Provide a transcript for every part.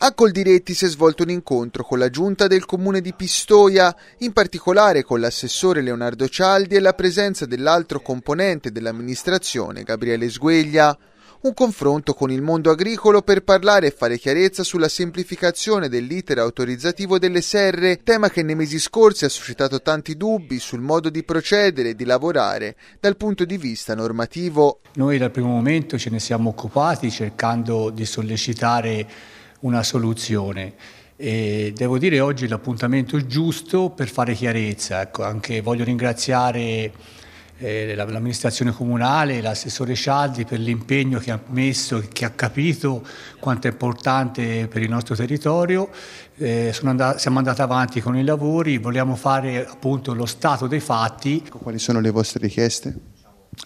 A Coldiretti si è svolto un incontro con la giunta del comune di Pistoia, in particolare con l'assessore Leonardo Cialdi e la presenza dell'altro componente dell'amministrazione, Gabriele Sgueglia. Un confronto con il mondo agricolo per parlare e fare chiarezza sulla semplificazione dell'iter autorizzativo delle serre, tema che nei mesi scorsi ha suscitato tanti dubbi sul modo di procedere e di lavorare dal punto di vista normativo. Noi dal primo momento ce ne siamo occupati cercando di sollecitare una soluzione. E devo dire oggi l'appuntamento giusto per fare chiarezza. Ecco, anche voglio ringraziare eh, l'amministrazione comunale, l'assessore Scialdi per l'impegno che ha messo, e che ha capito quanto è importante per il nostro territorio. Eh, andata, siamo andati avanti con i lavori, vogliamo fare appunto lo stato dei fatti. Ecco, quali sono le vostre richieste?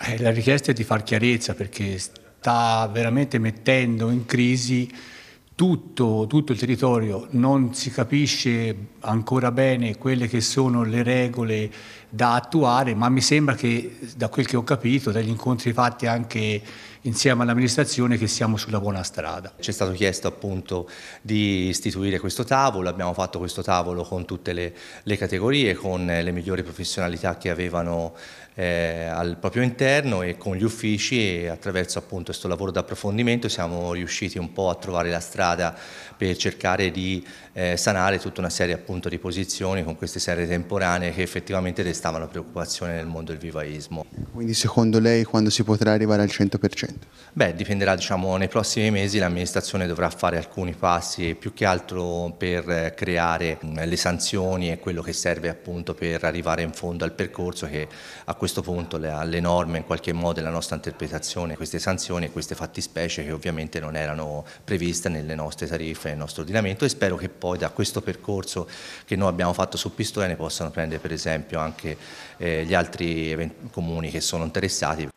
Eh, la richiesta è di far chiarezza perché sta veramente mettendo in crisi tutto, tutto il territorio, non si capisce ancora bene quelle che sono le regole da attuare, ma mi sembra che da quel che ho capito, dagli incontri fatti anche insieme all'amministrazione che siamo sulla buona strada. Ci è stato chiesto appunto di istituire questo tavolo, abbiamo fatto questo tavolo con tutte le, le categorie, con eh, le migliori professionalità che avevano eh, al proprio interno e con gli uffici e attraverso appunto questo lavoro d'approfondimento siamo riusciti un po' a trovare la strada strada per cercare di eh, sanare tutta una serie appunto di posizioni con queste serie temporanee che effettivamente restavano preoccupazione nel mondo del vivaismo. Quindi secondo lei quando si potrà arrivare al 100%? Beh dipenderà diciamo nei prossimi mesi l'amministrazione dovrà fare alcuni passi più che altro per eh, creare mm, le sanzioni e quello che serve appunto per arrivare in fondo al percorso che a questo punto le, le norme in qualche modo la nostra interpretazione queste sanzioni e queste fattispecie che ovviamente non erano previste nel delle nostre tariffe, il nostro ordinamento e spero che poi da questo percorso che noi abbiamo fatto su Pistoia ne possano prendere per esempio anche eh, gli altri comuni che sono interessati.